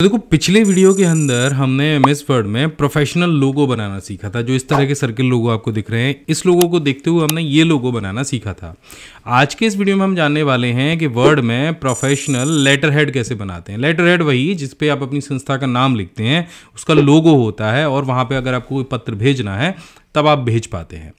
तो देखो पिछले वीडियो के अंदर हमने एम एस वर्ड में प्रोफेशनल लोगो बनाना सीखा था जो इस तरह के सर्किल लोगो आपको दिख रहे हैं इस लोगो को देखते हुए हमने ये लोगो बनाना सीखा था आज के इस वीडियो में हम जानने वाले हैं कि वर्ड में प्रोफेशनल लेटर हेड कैसे बनाते हैं लेटर हेड वही जिसपे आप अपनी संस्था का नाम लिखते हैं उसका लोगो होता है और वहाँ पर अगर आपको कोई पत्र भेजना है तब आप भेज पाते हैं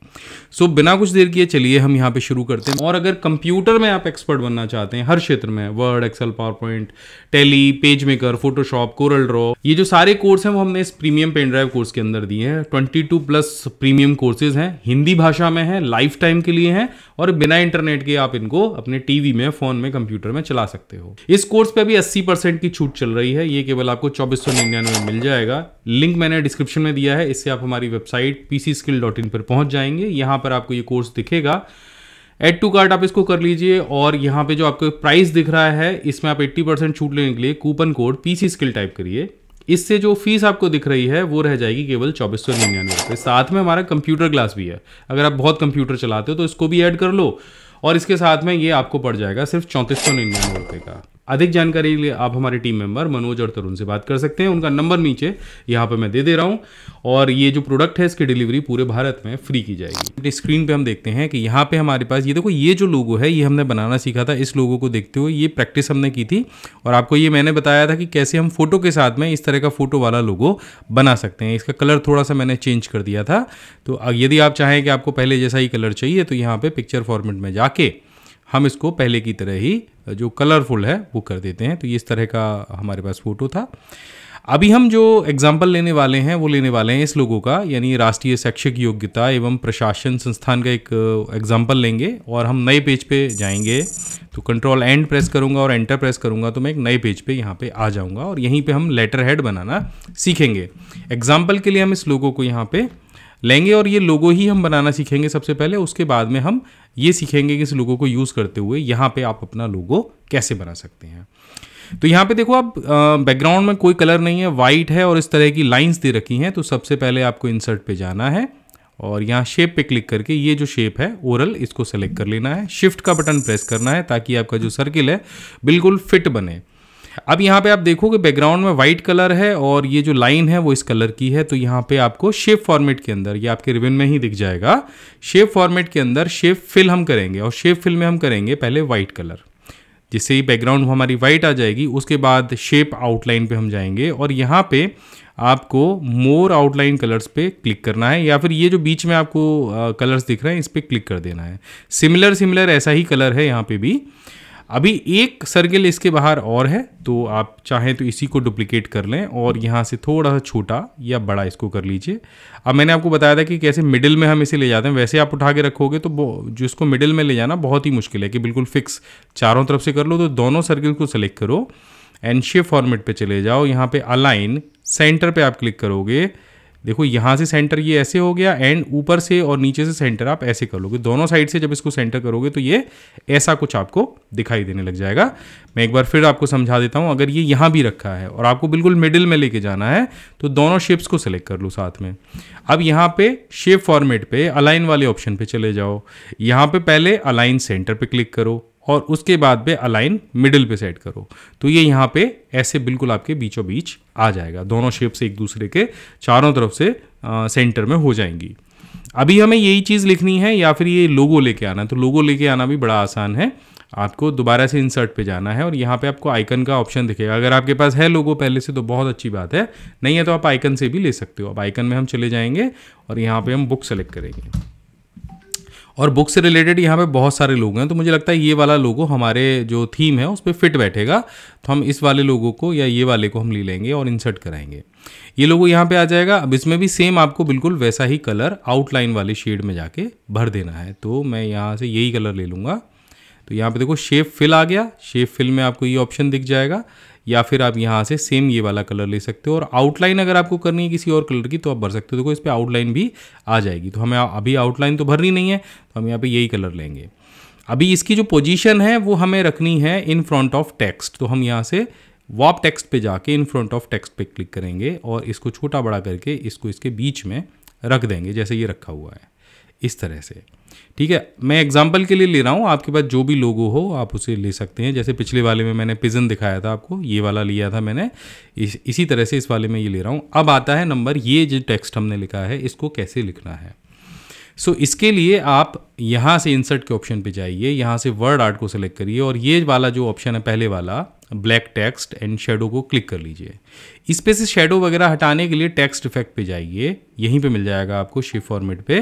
सो so, बिना कुछ देर किए चलिए हम यहाँ पे शुरू करते हैं और अगर कंप्यूटर में आप एक्सपर्ट बनना चाहते हैं हर क्षेत्र में Word Excel PowerPoint Tally PageMaker Photoshop CorelDRAW ये जो सारे कोर्स हैं वो हमने इस प्रीमियम पेन ड्राइव कोर्स के अंदर दिए हैं ट्वेंटी प्लस प्रीमियम कोर्सेज हैं हिंदी भाषा में है लाइफ टाइम के लिए हैं और बिना इंटरनेट के आप इनको अपने टीवी में फोन में कंप्यूटर में चला सकते हो इस कोर्स पे अभी अस्सी परसेंट की छूट चल रही है ये केवल आपको चौबीस सौ निन्यानवे मिल जाएगा लिंक मैंने डिस्क्रिप्शन में दिया है इससे आप हमारी website PC skill dot in पर पहुंच जाएंगे यहां पर आपको ये कोर्स दिखेगा एड टू कार्ट आप इसको कर लीजिए और यहां पे जो आपको प्राइस दिख रहा है इसमें आप 80 परसेंट छूट लेने के लिए coupon code PC skill type करिए इससे जो फीस आपको दिख रही है वो रह जाएगी केवल चौबीस सौ निन्यानवे रुपये साथ में हमारा कंप्यूटर क्लास भी है अगर आप बहुत कंप्यूटर चलाते हो तो इसको भी ऐड कर लो और इसके साथ में ये आपको पड़ जाएगा सिर्फ चौंतीस सौ निन्यानवे रुपये का अधिक जानकारी के लिए आप हमारे टीम मेंबर मनोज और तरुण से बात कर सकते हैं उनका नंबर नीचे यहाँ पर मैं दे दे रहा हूँ और ये जो प्रोडक्ट है इसकी डिलीवरी पूरे भारत में फ्री की जाएगी स्क्रीन पे हम देखते हैं कि यहाँ पे हमारे पास ये देखो ये जो लोगो है ये हमने बनाना सीखा था इस लोगो को देखते हुए ये प्रैक्टिस हमने की थी और आपको ये मैंने बताया था कि कैसे हम फोटो के साथ में इस तरह का फोटो वाला लोगो बना सकते हैं इसका कलर थोड़ा सा मैंने चेंज कर दिया था तो यदि आप चाहें कि आपको पहले जैसा ही कलर चाहिए तो यहाँ पर पिक्चर फॉर्मेट में जाके हम इसको पहले की तरह ही जो कलरफुल है वो कर देते हैं तो ये इस तरह का हमारे पास फ़ोटो था अभी हम जो एग्जाम्पल लेने वाले हैं वो लेने वाले हैं इस लोगों का यानी राष्ट्रीय शैक्षिक योग्यता एवं प्रशासन संस्थान का एक एग्जाम्पल uh, लेंगे और हम नए पेज पे जाएंगे तो कंट्रोल एंड प्रेस करूंगा और एंटर प्रेस करूँगा तो मैं एक नए पेज पे यहाँ पे आ जाऊँगा और यहीं पे हम लेटर हेड बनाना सीखेंगे एग्जाम्पल के लिए हम इस लोगों को यहाँ पे लेंगे और ये लोगो ही हम बनाना सीखेंगे सबसे पहले उसके बाद में हम ये सीखेंगे कि इस लोगो को यूज़ करते हुए यहाँ पे आप अपना लोगो कैसे बना सकते हैं तो यहाँ पे देखो आप बैकग्राउंड में कोई कलर नहीं है वाइट है और इस तरह की लाइंस दे रखी हैं तो सबसे पहले आपको इंसर्ट पे जाना है और यहाँ शेप पे क्लिक करके ये जो शेप है ओरल इसको सेलेक्ट कर लेना है शिफ्ट का बटन प्रेस करना है ताकि आपका जो सर्किल है बिल्कुल फिट बने अब यहाँ पे आप देखोगे बैकग्राउंड में वाइट कलर है और ये जो लाइन है वो इस कलर की है तो यहाँ पे आपको शेप फॉर्मेट के अंदर ये आपके रिबन में ही दिख जाएगा शेप फॉर्मेट के अंदर शेप फिल हम करेंगे और शेप फिल में हम करेंगे पहले वाइट कलर जिससे ही बैकग्राउंड हमारी वाइट आ जाएगी उसके बाद शेप आउटलाइन पे हम जाएंगे और यहाँ पे आपको मोर आउटलाइन कलर्स पे क्लिक करना है या फिर ये जो बीच में आपको कलर्स दिख रहे हैं इस पर क्लिक कर देना है सिमिलर सिमिलर ऐसा ही कलर है यहाँ पे भी अभी एक सर्किल इसके बाहर और है तो आप चाहें तो इसी को डुप्लीकेट कर लें और यहाँ से थोड़ा सा छोटा या बड़ा इसको कर लीजिए अब मैंने आपको बताया था कि कैसे मिडिल में हम इसे ले जाते हैं वैसे आप उठा के रखोगे तो जो इसको मिडिल में ले जाना बहुत ही मुश्किल है कि बिल्कुल फिक्स चारों तरफ से कर लो तो दोनों सर्किल को सेलेक्ट करो एनशे फॉर्मेट पर चले जाओ यहाँ पर अलाइन सेंटर पर आप क्लिक करोगे देखो यहाँ से सेंटर ये ऐसे हो गया एंड ऊपर से और नीचे से सेंटर आप ऐसे कर लोगे दोनों साइड से जब इसको सेंटर करोगे तो ये ऐसा कुछ आपको दिखाई देने लग जाएगा मैं एक बार फिर आपको समझा देता हूँ अगर ये यहाँ भी रखा है और आपको बिल्कुल मिडिल में लेके जाना है तो दोनों शेप्स को सिलेक्ट कर लो साथ में अब यहाँ पे शेप फॉर्मेट पे अलाइन वाले ऑप्शन पे चले जाओ यहाँ पे पहले अलाइन सेंटर पे क्लिक करो और उसके बाद पे अलाइन मिडिल पे सेट करो तो ये यहाँ पे ऐसे बिल्कुल आपके बीचों बीच आ जाएगा दोनों शेप्स एक दूसरे के चारों तरफ से आ, सेंटर में हो जाएंगी अभी हमें यही चीज़ लिखनी है या फिर ये लोगो लेके आना है तो लोगो लेके आना भी बड़ा आसान है आपको दोबारा से इंसर्ट पे जाना है और यहाँ पे आपको आइकन का ऑप्शन दिखेगा अगर आपके पास है लोगो पहले से तो बहुत अच्छी बात है नहीं है तो आप आइकन से भी ले सकते हो अब आइकन में हम चले जाएंगे और यहाँ पे हम बुक सेलेक्ट करेंगे और बुक से रिलेटेड यहाँ पे बहुत सारे लोग हैं तो मुझे लगता है ये वाला लोगो हमारे जो थीम है उस पर फिट बैठेगा तो हम इस वाले लोगों को या ये वाले को हम ले लेंगे और इंसर्ट कराएंगे ये लोगो यहाँ पे आ जाएगा अब इसमें भी सेम आपको बिल्कुल वैसा ही कलर आउटलाइन वाले शेड में जाके भर देना है तो मैं यहाँ से यही कलर ले लूँगा तो यहाँ पर देखो शेप फिल आ गया शेप फिल में आपको ये ऑप्शन दिख जाएगा या फिर आप यहाँ से सेम ये वाला कलर ले सकते हो और आउटलाइन अगर आपको करनी है किसी और कलर की तो आप भर सकते हो देखो इस पर आउटलाइन भी आ जाएगी तो हमें अभी आउटलाइन तो भरनी नहीं है तो हम यहाँ पर यही कलर लेंगे अभी इसकी जो पोजीशन है वो हमें रखनी है इन फ्रंट ऑफ टेक्स्ट तो हम यहाँ से वॉप टेक्स्ट पे जाके इन फ्रंट ऑफ टेक्स्ट पे क्लिक करेंगे और इसको छोटा बड़ा करके इसको इसके बीच में रख देंगे जैसे ये रखा हुआ है इस तरह से ठीक है मैं एग्जाम्पल के लिए ले रहा हूँ आपके पास जो भी लोगो हो आप उसे ले सकते हैं जैसे पिछले वाले में मैंने पिजन दिखाया था आपको ये वाला लिया था मैंने इस, इसी तरह से इस वाले में ये ले रहा हूँ अब आता है नंबर ये जो टेक्स्ट हमने लिखा है इसको कैसे लिखना है सो so, इसके लिए आप यहाँ से इंसर्ट के ऑप्शन पे जाइए यहाँ से वर्ड आर्ट को सिलेक्ट करिए और ये वाला जो ऑप्शन है पहले वाला ब्लैक टेक्स्ट एंड शेडो को क्लिक कर लीजिए इस पे से शेडो वगैरह हटाने के लिए टेक्स्ट इफेक्ट पे जाइए यहीं पे मिल जाएगा आपको शिप फॉर्मेट पे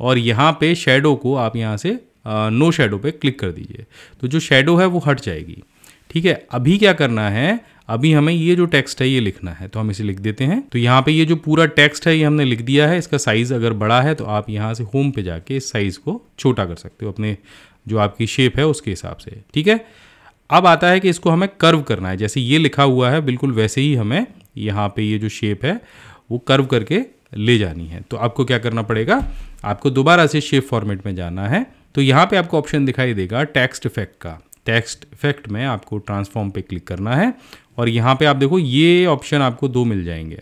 और यहाँ पे शेडो को आप यहाँ से नो शेडो पे क्लिक कर दीजिए तो जो शेडो है वो हट जाएगी ठीक है अभी क्या करना है अभी हमें ये जो टेक्स्ट है ये लिखना है तो हम इसे लिख देते हैं तो यहाँ पे ये जो पूरा टेक्स्ट है ये हमने लिख दिया है इसका साइज़ अगर बड़ा है तो आप यहाँ से होम पे जाके इस साइज़ को छोटा कर सकते हो अपने जो आपकी शेप है उसके हिसाब से ठीक है अब आता है कि इसको हमें कर्व करना है जैसे ये लिखा हुआ है बिल्कुल वैसे ही हमें यहाँ पे ये जो शेप है वो कर्व करके ले जानी है तो आपको क्या करना पड़ेगा आपको दोबारा से शेप फॉर्मेट में जाना है तो यहाँ पे आपको ऑप्शन दिखाई देगा टेक्स्ट इफेक्ट का टेक्स्ट इफेक्ट में आपको ट्रांसफॉर्म पे क्लिक करना है और यहाँ पे आप देखो ये ऑप्शन आपको दो मिल जाएंगे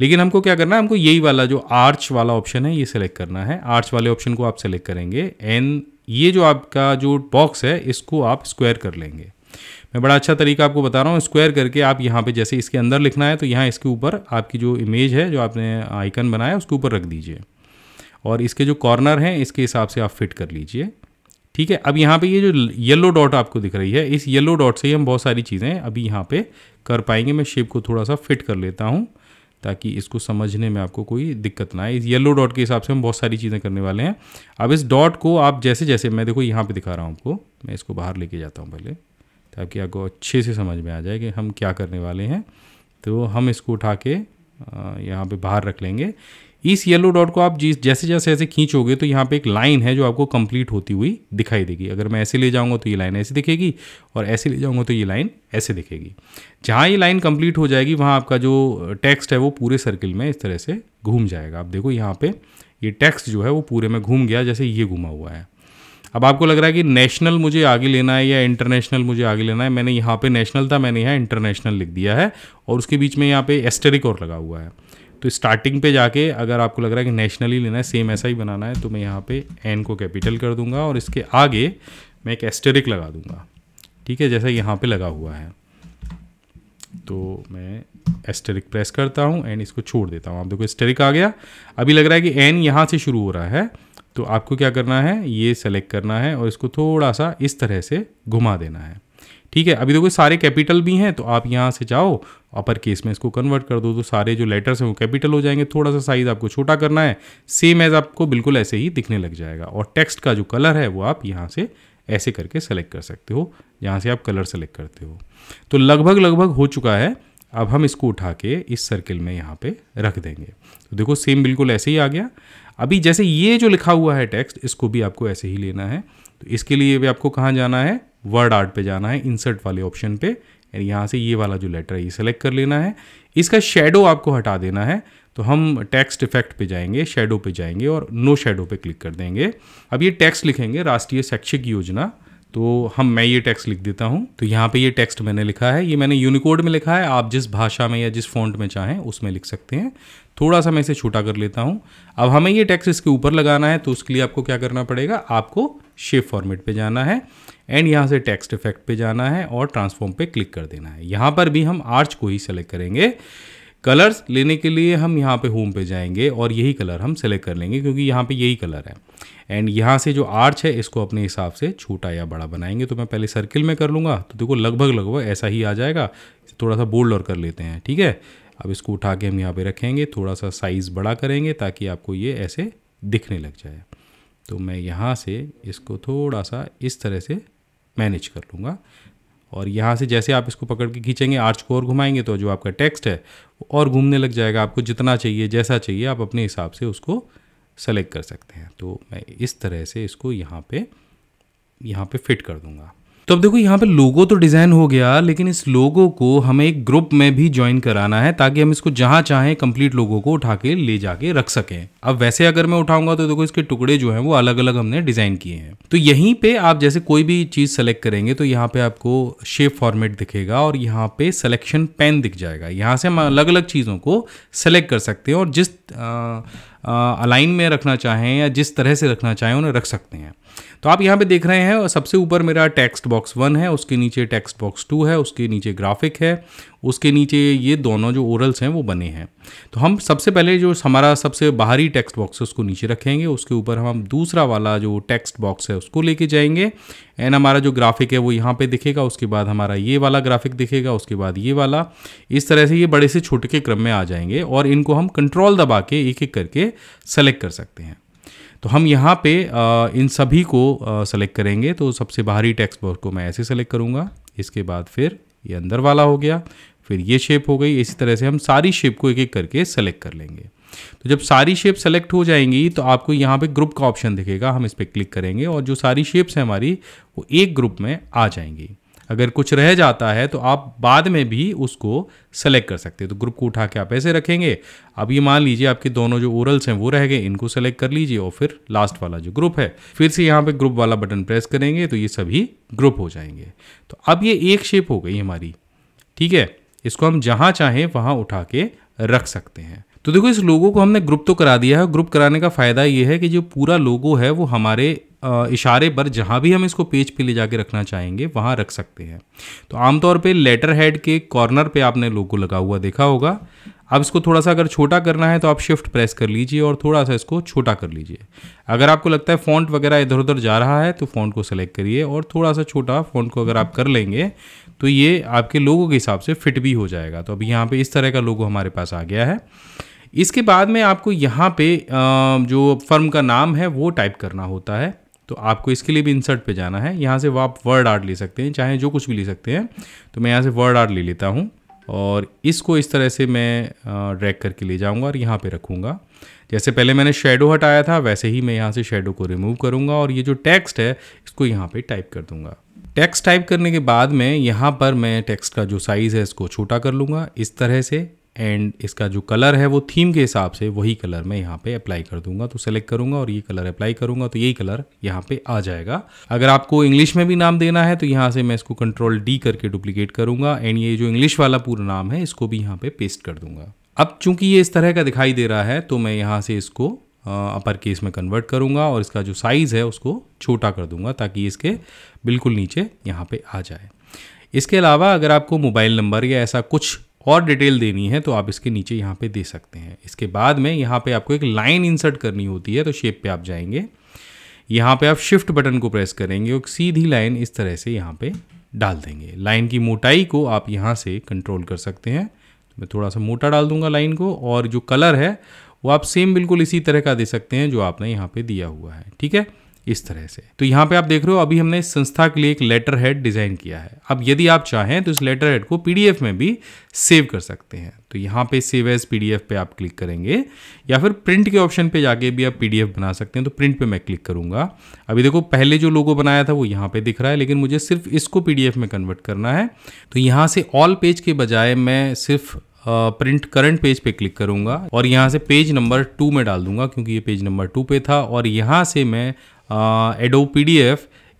लेकिन हमको क्या करना है हमको यही वाला जो आर्च वाला ऑप्शन है ये सेलेक्ट करना है आर्च वाले ऑप्शन को आप सेलेक्ट करेंगे एंड ये जो आपका जो बॉक्स है इसको आप स्क्वायर कर लेंगे मैं बड़ा अच्छा तरीका आपको बता रहा हूँ स्क्वायर करके आप यहाँ पे जैसे इसके अंदर लिखना है तो यहाँ इसके ऊपर आपकी जो इमेज है जो आपने आइकन बनाया उसके ऊपर रख दीजिए और इसके जो कॉर्नर हैं इसके हिसाब से आप फिट कर लीजिए ठीक है अब यहाँ पे ये जो येलो डॉट आपको दिख रही है इस येलो डॉट से ही हम बहुत सारी चीज़ें अभी यहाँ पे कर पाएंगे मैं शेप को थोड़ा सा फिट कर लेता हूँ ताकि इसको समझने में आपको कोई दिक्कत ना आए इस येलो डॉट के हिसाब से हम बहुत सारी चीज़ें करने वाले हैं अब इस डॉट को आप जैसे जैसे मैं देखो यहाँ पर दिखा रहा हूँ आपको मैं इसको बाहर लेके जाता हूँ पहले ताकि आपको अच्छे से समझ में आ जाए कि हम क्या करने वाले हैं तो हम इसको उठा के यहाँ पर बाहर रख लेंगे इस येलो डॉट को आप जिस जैसे जैसे ऐसे खींचोगे तो यहाँ पे एक लाइन है जो आपको कंप्लीट होती हुई दिखाई देगी अगर मैं ऐसे ले जाऊँगा तो ये लाइन ऐसे दिखेगी और ऐसे ले जाऊँगा तो ये लाइन ऐसे दिखेगी जहाँ ये लाइन कंप्लीट हो जाएगी वहाँ आपका जो टेक्स्ट है वो पूरे सर्किल में इस तरह से घूम जाएगा आप देखो यहाँ पर ये टेक्स्ट जो है वो पूरे में घूम गया जैसे ये घुमा हुआ है अब आपको लग रहा है कि नेशनल मुझे आगे लेना है या इंटरनेशनल मुझे आगे लेना है मैंने यहाँ पे नेशनल था मैंने यहाँ इंटरनेशनल लिख दिया है और उसके बीच में यहाँ पे एस्टेरिक और लगा हुआ है तो स्टार्टिंग पे जाके अगर आपको लग रहा है कि नेशनली लेना है सेम ऐसा ही बनाना है तो मैं यहाँ पे एन को कैपिटल कर दूंगा और इसके आगे मैं एक एस्टेरिक लगा दूंगा ठीक है जैसा यहाँ पे लगा हुआ है तो मैं एस्टेरिक प्रेस करता हूँ एंड इसको छोड़ देता हूँ आप देखो एस्टेरिक आ गया अभी लग रहा है कि एन यहाँ से शुरू हो रहा है तो आपको क्या करना है ये सेलेक्ट करना है और इसको थोड़ा सा इस तरह से घुमा देना है ठीक है अभी देखो तो सारे कैपिटल भी हैं तो आप यहाँ से जाओ अपर केस में इसको कन्वर्ट कर दो तो सारे जो लेटर्स हैं वो कैपिटल हो जाएंगे थोड़ा सा साइज़ आपको छोटा करना है सेम एज आपको बिल्कुल ऐसे ही दिखने लग जाएगा और टेक्स्ट का जो कलर है वो आप यहाँ से ऐसे करके सेलेक्ट कर सकते हो यहाँ से आप कलर सेलेक्ट करते हो तो लगभग लगभग हो चुका है अब हम इसको उठा के इस सर्किल में यहाँ पे रख देंगे तो देखो सेम बिल्कुल ऐसे ही आ गया अभी जैसे ये जो लिखा हुआ है टेक्स्ट इसको भी आपको ऐसे ही लेना है तो इसके लिए भी आपको कहाँ जाना है वर्ड आर्ट पे जाना है इंसर्ट वाले ऑप्शन पे एंड यहाँ से ये वाला जो लेटर है ये सेलेक्ट कर लेना है इसका शेडो आपको हटा देना है तो हम टेक्स्ट इफेक्ट पे जाएंगे शेडो पे जाएंगे और नो शेडो पे क्लिक कर देंगे अब ये टेक्स्ट लिखेंगे राष्ट्रीय शैक्षिक योजना तो हम मैं ये टेक्स्ट लिख देता हूँ तो यहाँ पे ये टेक्स्ट मैंने लिखा है ये मैंने यूनिकोड में लिखा है आप जिस भाषा में या जिस फॉन्ट में चाहें उसमें लिख सकते हैं थोड़ा सा मैं इसे छोटा कर लेता हूँ अब हमें ये टेक्स्ट इसके ऊपर लगाना है तो उसके लिए आपको क्या करना पड़ेगा आपको शेप फॉर्मेट पर जाना है एंड यहाँ से टेक्स्ट इफेक्ट पर जाना है और ट्रांसफॉर्म पर क्लिक कर देना है यहाँ पर भी हम आर्च को ही सेलेक्ट करेंगे कलर्स लेने के लिए हम यहाँ पे होम पे जाएंगे और यही कलर हम सेलेक्ट कर लेंगे क्योंकि यहाँ पे यही कलर है एंड यहाँ से जो आर्च है इसको अपने हिसाब से छोटा या बड़ा बनाएंगे तो मैं पहले सर्किल में कर लूँगा तो देखो लगभग लगभग ऐसा ही आ जाएगा थोड़ा सा बोल्ड और कर लेते हैं ठीक है अब इसको उठा के हम यहाँ पर रखेंगे थोड़ा सा साइज़ बड़ा करेंगे ताकि आपको ये ऐसे दिखने लग जाए तो मैं यहाँ से इसको थोड़ा सा इस तरह से मैनेज कर लूँगा और यहाँ से जैसे आप इसको पकड़ के खींचेंगे आर्च को और घुमाएंगे तो जो आपका टेक्स्ट है वो और घूमने लग जाएगा आपको जितना चाहिए जैसा चाहिए आप अपने हिसाब से उसको सेलेक्ट कर सकते हैं तो मैं इस तरह से इसको यहाँ पे यहाँ पे फिट कर दूँगा तो अब देखो यहाँ पे लोगो तो डिज़ाइन हो गया लेकिन इस लोगो को हमें एक ग्रुप में भी ज्वाइन कराना है ताकि हम इसको जहाँ चाहें कंप्लीट लोगों को उठा के ले जाके रख सकें अब वैसे अगर मैं उठाऊंगा तो देखो इसके टुकड़े जो हैं वो अलग अलग हमने डिज़ाइन किए हैं तो यहीं पे आप जैसे कोई भी चीज़ सेलेक्ट करेंगे तो यहाँ पे आपको शेप फॉर्मेट दिखेगा और यहाँ पे सिलेक्शन पेन दिख जाएगा यहाँ से हम अलग अलग चीज़ों को सेलेक्ट कर सकते हैं और जिस अलाइन में रखना चाहें या जिस तरह से रखना चाहें उन्हें रख सकते हैं तो आप यहाँ पे देख रहे हैं सबसे ऊपर मेरा टेक्स्ट बॉक्स वन है उसके नीचे टेक्स्ट बॉक्स टू है उसके नीचे ग्राफिक है उसके नीचे ये दोनों जो ओरल्स हैं वो बने हैं तो हम सबसे पहले जो हमारा सबसे बाहरी टेक्स्ट बॉक्स है उसको नीचे रखेंगे उसके ऊपर हम दूसरा वाला जो टेक्स्ट बॉक्स है उसको लेके जाएंगे एंड हमारा जो ग्राफिक है वो यहाँ पे दिखेगा उसके बाद हमारा ये वाला ग्राफिक दिखेगा उसके बाद ये वाला इस तरह से ये बड़े से छोटे के क्रम में आ जाएंगे और इनको हम कंट्रोल दबा के एक एक करके सेलेक्ट कर सकते हैं तो हम यहाँ पे इन सभी को सेलेक्ट करेंगे तो सबसे बाहरी टेक्स्ट बॉक्स को मैं ऐसे सेलेक्ट करूँगा इसके बाद फिर ये अंदर वाला हो गया फिर ये शेप हो गई इसी तरह से हम सारी शेप को एक एक करके सेलेक्ट कर लेंगे तो जब सारी शेप सेलेक्ट हो जाएंगी तो आपको यहाँ पे ग्रुप का ऑप्शन दिखेगा हम इस पर क्लिक करेंगे और जो सारी शेप्स हैं हमारी वो एक ग्रुप में आ जाएंगी अगर कुछ रह जाता है तो आप बाद में भी उसको सेलेक्ट कर सकते हैं तो ग्रुप को उठा के आप ऐसे रखेंगे अब ये मान लीजिए आपके दोनों जो ओरल्स हैं वो रह गए इनको सेलेक्ट कर लीजिए और फिर लास्ट वाला जो ग्रुप है फिर से यहाँ पे ग्रुप वाला बटन प्रेस करेंगे तो ये सभी ग्रुप हो जाएंगे तो अब ये एक शेप हो गई हमारी ठीक है इसको हम जहाँ चाहें वहाँ उठा के रख सकते हैं तो देखो इस लोगों को हमने ग्रुप तो करा दिया है ग्रुप कराने का फ़ायदा ये है कि जो पूरा लोगो है वो हमारे इशारे पर जहाँ भी हम इसको पेज पे ले जाके रखना चाहेंगे वहाँ रख सकते हैं तो आमतौर पे लेटर हेड के कॉर्नर पे आपने लोगो लगा हुआ देखा होगा अब इसको थोड़ा सा अगर छोटा करना है तो आप शिफ्ट प्रेस कर लीजिए और थोड़ा सा इसको छोटा कर लीजिए अगर आपको लगता है फ़ॉन्ट वगैरह इधर उधर जा रहा है तो फ़ॉन्ट को सेलेक्ट करिए और थोड़ा सा छोटा फ़ॉन्ट को अगर आप कर लेंगे तो ये आपके लोगों के हिसाब से फिट भी हो जाएगा तो अभी यहाँ पर इस तरह का लोगो हमारे पास आ गया है इसके बाद में आपको यहाँ पे जो फर्म का नाम है वो टाइप करना होता है तो आपको इसके लिए भी इंसर्ट पे जाना है यहाँ से वो आप वर्ड आर्ट ले सकते हैं चाहे जो कुछ भी ले सकते हैं तो मैं यहाँ से वर्ड आर्ट ले लेता हूँ और इसको इस तरह से मैं ड्रैग करके ले जाऊँगा और यहाँ पे रखूँगा जैसे पहले मैंने शेडो हटाया था वैसे ही मैं यहाँ से शेडो को रिमूव करूँगा और ये जो टेक्स्ट है इसको यहाँ पे टाइप कर दूँगा टेक्स्ट टाइप करने के बाद में यहाँ पर मैं टेक्स्ट का जो साइज़ है इसको छोटा कर लूँगा इस तरह से एंड इसका जो कलर है वो थीम के हिसाब से वही कलर मैं यहाँ पे अप्लाई कर दूंगा तो सेलेक्ट करूंगा और ये कलर अप्लाई करूंगा तो यही कलर यहाँ पे आ जाएगा अगर आपको इंग्लिश में भी नाम देना है तो यहाँ से मैं इसको कंट्रोल डी करके डुप्लीकेट करूंगा एंड ये जो इंग्लिश वाला पूरा नाम है इसको भी यहाँ पे पेस्ट कर दूंगा अब चूंकि ये इस तरह का दिखाई दे रहा है तो मैं यहाँ से इसको अपर केस में कन्वर्ट करूंगा और इसका जो साइज़ है उसको छोटा कर दूंगा ताकि इसके बिल्कुल नीचे यहाँ पे आ जाए इसके अलावा अगर आपको मोबाइल नंबर या ऐसा कुछ और डिटेल देनी है तो आप इसके नीचे यहाँ पे दे सकते हैं इसके बाद में यहाँ पे आपको एक लाइन इंसर्ट करनी होती है तो शेप पे आप जाएंगे यहाँ पे आप शिफ्ट बटन को प्रेस करेंगे और सीधी लाइन इस तरह से यहाँ पे डाल देंगे लाइन की मोटाई को आप यहाँ से कंट्रोल कर सकते हैं तो मैं थोड़ा सा मोटा डाल दूंगा लाइन को और जो कलर है वो आप सेम बिल्कुल इसी तरह का दे सकते हैं जो आपने यहाँ पर दिया हुआ है ठीक है इस तरह से तो यहाँ पे आप देख रहे हो अभी हमने इस संस्था के लिए एक लेटर हेड डिजाइन किया है अब यदि आप चाहें तो इस लेटर हेड को पीडीएफ में भी सेव कर सकते हैं तो यहाँ पे सेव एज पीडीएफ पे आप क्लिक करेंगे या फिर प्रिंट के ऑप्शन पे जाके भी आप पीडीएफ बना सकते हैं तो प्रिंट पे मैं क्लिक करूंगा अभी देखो पहले जो लोगो बनाया था वो यहाँ पे दिख रहा है लेकिन मुझे सिर्फ इसको पीडीएफ में कन्वर्ट करना है तो यहाँ से ऑल पेज के बजाय मैं सिर्फ प्रिंट करंट पेज पे क्लिक करूंगा और यहाँ से पेज नंबर टू में डाल दूंगा क्योंकि ये पेज नंबर टू पे था और यहाँ से मैं एडो पी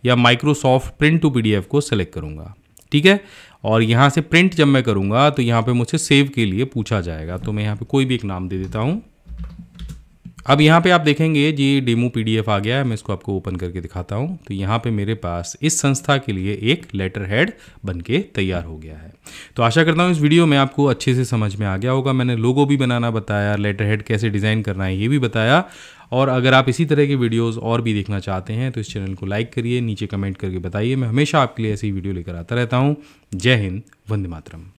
या माइक्रोसॉफ्ट प्रिंट टू पी को सेलेक्ट करूँगा ठीक है और यहाँ से प्रिंट जब मैं करूँगा तो यहाँ पे मुझसे सेव के लिए पूछा जाएगा तो मैं यहाँ पे कोई भी एक नाम दे देता हूँ अब यहाँ पे आप देखेंगे जी डेमो पीडीएफ आ गया है मैं इसको आपको ओपन करके दिखाता हूँ तो यहाँ पे मेरे पास इस संस्था के लिए एक लेटर हेड बन के तैयार हो गया है तो आशा करता हूँ इस वीडियो में आपको अच्छे से समझ में आ गया होगा मैंने लोगो भी बनाना बताया लेटर हेड कैसे डिज़ाइन करना है ये भी बताया और अगर आप इसी तरह के वीडियोज़ और भी देखना चाहते हैं तो इस चैनल को लाइक करिए नीचे कमेंट करके बताइए मैं हमेशा आपके लिए ऐसी वीडियो लेकर आता रहता हूँ जय हिंद वंदे मातरम